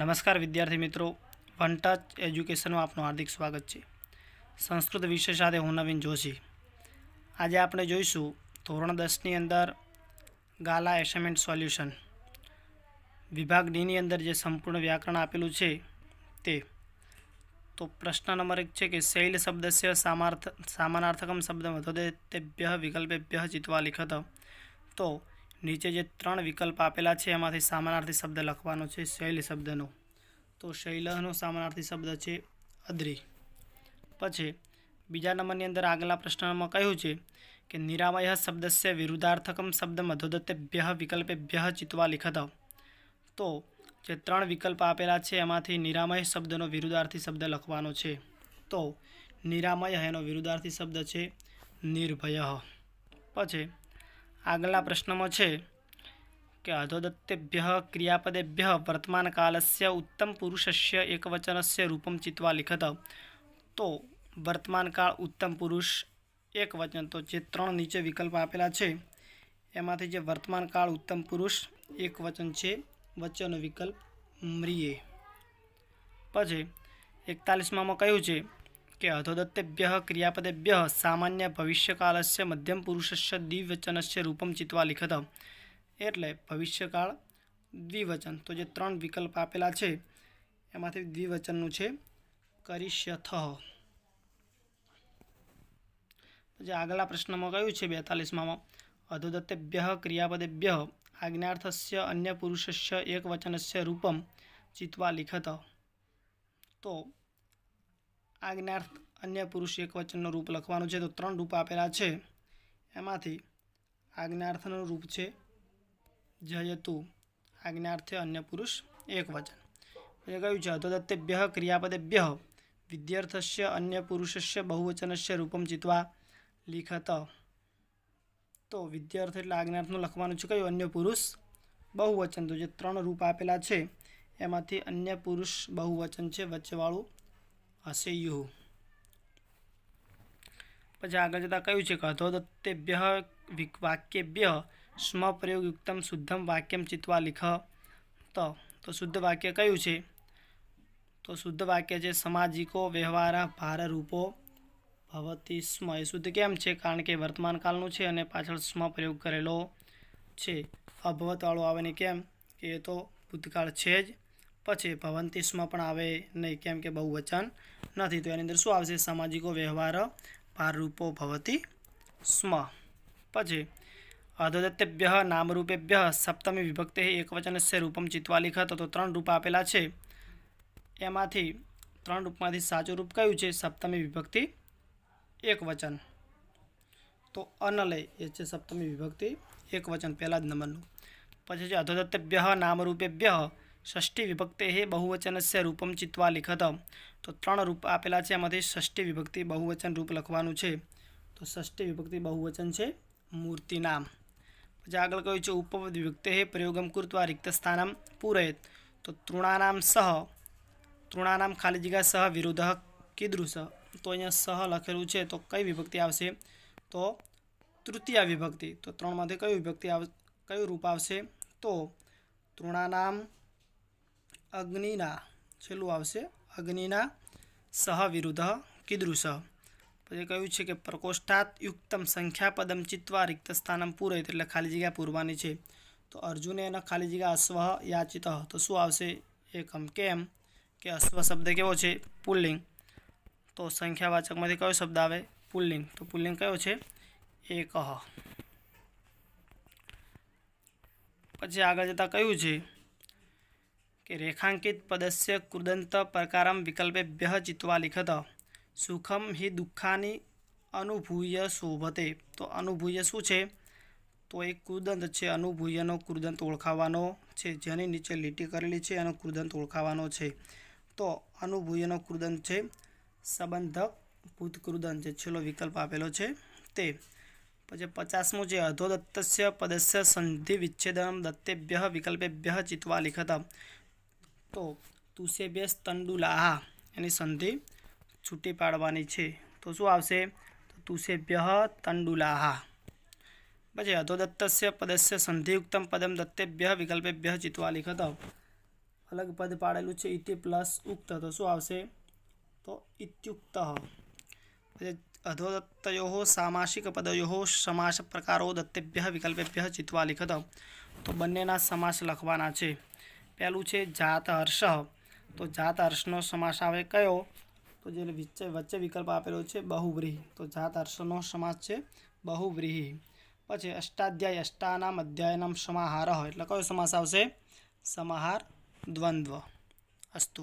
નમસ્કાર વિદ્યાર્થી મિત્રો વન ટચ એજ્યુકેશનમાં આપનું હાર્દિક સ્વાગત છે સંસ્કૃત વિષય સાથે હું નવીન જોશી આજે આપણે જોઈશું ધોરણ દસની અંદર ગાલા એસાઇમેન્ટ સોલ્યુશન વિભાગ ડીની અંદર જે સંપૂર્ણ વ્યાકરણ આપેલું છે તે તો પ્રશ્ન નંબર એક છે કે શૈલ શબ્દસ્ય સામાર્થ સામાનાર્થકમ શબ્દ વધોદે તેભ્ય વિકલ્પેભ્ય ચિત્વા લિખત તો નીચે જે ત્રણ વિકલ્પ આપેલા છે એમાંથી સામાનાર્થી શબ્દ લખવાનો છે શૈલ શબ્દનો તો શૈલહનો સામાનાર્થી શબ્દ છે અદ્રી પછી બીજા નંબરની અંદર આગલા પ્રશ્નમાં કહ્યું છે કે નિરામય શબ્દસ્ય વિરુદ્ધાર્થકમ શબ્દ વિકલ્પે વિકલ્પેભ્ય ચિત્વા લિખત તો જે ત્રણ વિકલ્પ આપેલા છે એમાંથી નિરામય શબ્દનો વિરુદ્ધાર્થી શબ્દ લખવાનો છે તો નિરામય એનો વિરુદ્ધાર્થી શબ્દ છે નિર્ભય પછી આગલા પ્રશ્નમાં છે કે અધોદત્ત્યભ્ય ક્રિયાપદેભ્ય વર્તમાનકાલस्य ઉત્તમ પુરુષસ્ય એકવચનસ્ય રૂપમ ચિત્વા લખત તો વર્તમાનકાળ ઉત્તમ પુરુષ એકવચન તો જે 3 નીચે વિકલ્પ આપેલા છે એમાંથી જે વર્તમાનકાળ ઉત્તમ પુરુષ એકવચન છે વચનો વિકલ્પ મ્રીયે પછી 41 માં માં કહ્યું છે કે અધોદત્તેભ્ય ક્રિયાપદેભ્ય સામાન્ય ભવિષ્યકાલસ્ય મધ્યમ પુરુષસ્ય દ્વિવચનસ્ય રૂપમ ચિત્વા લિખત એટલે ભવિષ્યકાળ દ્વિવચન તો જે ત્રણ વિકલ્પ આપેલા છે એમાંથી દ્વિવચનનું છે કરિષ્યથ પછી આગલા પ્રશ્નમાં કયું છે બેતાલીસમાં અધોદત્તેભ્ય ક્રિયાપદેભ્ય આજ્ઞાર્થસ્ય અન્ય પુરુષસ્ય એકવચનસ્ય રૂપમ ચિત્વા લિખત તો આજ્ઞાર્થ અન્ય પુરુષ એકવચનનું રૂપ લખવાનું છે તો ત્રણ રૂપ આપેલા છે એમાંથી આજ્ઞાર્થનું રૂપ છે જયતુ આજ્ઞાર્થે અન્ય પુરુષ એકવચન એ કહ્યું છે તો તત્તેભ્ય ક્રિયાપદેભ્ય વિદ્યાર્થસ્ય અન્ય પુરુષસ્ય બહુવચનસ્ય રૂપમ ચિત્વા લિખત તો વિદ્યાર્થ એટલે આજ્ઞાર્થનું લખવાનું છે કયું અન્ય પુરુષ બહુવચન તો જે ત્રણ રૂપ આપેલા છે એમાંથી અન્ય પુરુષ બહુવચન છે વચ્ચેવાળું હસેયુહુ પછી આગળ જતાં કહ્યું છે કે અધોદત્તેભ્ય વાક્યેભ્ય સ્મ પ્રયોગયુક્તમ શુદ્ધમ વાક્યમ ચિત્વા લિખ તો તો શુદ્ધ વાક્ય કયું છે તો શુદ્ધ વાક્ય છે સમાજિકો વ્યવહાર ભારરૂપો ભવતી સ્મ એ શુદ્ધ કેમ છે કારણ કે વર્તમાનકાળનું છે અને પાછળ સ્મ પ્રયોગ કરેલો છે અભવતવાળો આવે ને કેમ કે એ તો ભૂતકાળ છે જ પછી ભવંતિસમાં પણ આવે નહીં કેમ કે બહુ વચન નથી તો એની અંદર શું આવશે સામાજિકો વ્યવહાર ભારરૂપો ભવતી સ્મ પછી અધદત્તેભ્ય નામરૂપેભ્ય સપ્તમી વિભક્તિ એકવચનસ્ય રૂપમ ચિત્વા લિખત તો ત્રણ રૂપ આપેલા છે એમાંથી ત્રણ રૂપમાંથી સાચું રૂપ કયું છે સપ્તમી વિભક્તિ એકવચન તો અનલય એ છે સપ્તમી વિભક્તિ એકવચન પહેલા જ નંબરનું પછી છે અધદત્તેભ્ય નામરૂપેભ્ય ષષ્ઠી વિભક્તે બહુવચનસ્ય રૂપમ ચિત્વા લિખત તો ત્રણ રૂપ આપેલા છે એમાંથી ષષ્ઠી વિભક્તિ બહુવચન રૂપ લખવાનું છે તો ષષ્ઠી વિભક્તિ બહુવચન છે મૂર્તિનામ પછી આગળ કહ્યું છે ઉપપદ વિભક્તે પ્રયોગમ કૃત્વા રિક્ત પૂરયત તો તૃણાનામ સહ તૃણાનામ ખાલી જગ્યા સહ વિરુદ્ધ કીદૃશ તો અહીંયા સહ લખેલું છે તો કઈ વિભક્તિ આવશે તો તૃતીય વિભક્તિ તો ત્રણમાંથી કયું વિભક્તિ આવ કયું રૂપ આવશે તો તૃણાનામ અગ્નિના છેલ્લું આવશે અગ્નિના સહ વિરુદ્ધ કીદૃશ પછી કહ્યું છે કે પ્રકોષ્ઠાત યુક્તમ સંખ્યાપદમ ચિત્વા રિક્ત સ્થાનમ પૂરયત એટલે ખાલી જગ્યા પૂરવાની છે તો અર્જુને એના ખાલી જગ્યા અશ્વ યાચિત તો શું આવશે એકમ કેમ કે અશ્વ શબ્દ કેવો છે પુલ્લિંગ તો સંખ્યાવાચકમાંથી કયો શબ્દ આવે પુલ્લિંગ તો પુલ્લિંગ કયો છે એક પછી આગળ જતાં કયું છે કે રેખાંકિત પદસ્ય કૃદંત પ્રકારમ વિકલ્પે વિકલ્પેભ્ય ચિત્વા લિખત સુખમ હિ દુઃખાની અનુભૂય શોભતે તો અનુભૂય શું છે તો એ કૃદંત છે અનુભૂયનો કૃદંત ઓળખાવાનો છે જેની નીચે લીટી કરેલી છે એનો કૃદંત ઓળખાવાનો છે તો અનુભૂયનો કૃદંત છે સંબંધક ભૂતકૃદંત જે છેલ્લો વિકલ્પ આપેલો છે તે પછી પચાસમું છે અધોદત્તસ્ય પદસ્ય સંધિ વિચ્છેદનમ દત્તેભ્ય વિકલ્પેભ્ય ચિત્વા લિખત तो तुसे बेस तंडुल आ संधि छूटी पड़वा तो शू आ तो तुसे बह तंडुल आ अधोदत्त पद से संधियुक्तम पदम दत्ते व्य विकल्पे जीतवा लिखत अलग पद पड़ेलू है इति प्लस उक्त तो शू आ तो इतुक्त अधोदत्त सामसिक पदयो सामस दत्तेभ्य विकल्पेभ्य जीतवा लिखत तो बने सामस लखवा है પહેલું છે જાત હર્ષ તો જાત હર્ષનો સમાસ આવે કયો તો જે વચ્ચે વચ્ચે વિકલ્પ આપેલો છે બહુવ્રીહી તો જાત હર્ષનો સમાસ છે બહુવ્રીહી પછી અષ્ટાધ્યાય અષ્ટાનામ અધ્યાયનામ સમાહાર એટલે કયો સમાસ આવશે સમાહાર દ્વંદ્વ અસ્તુ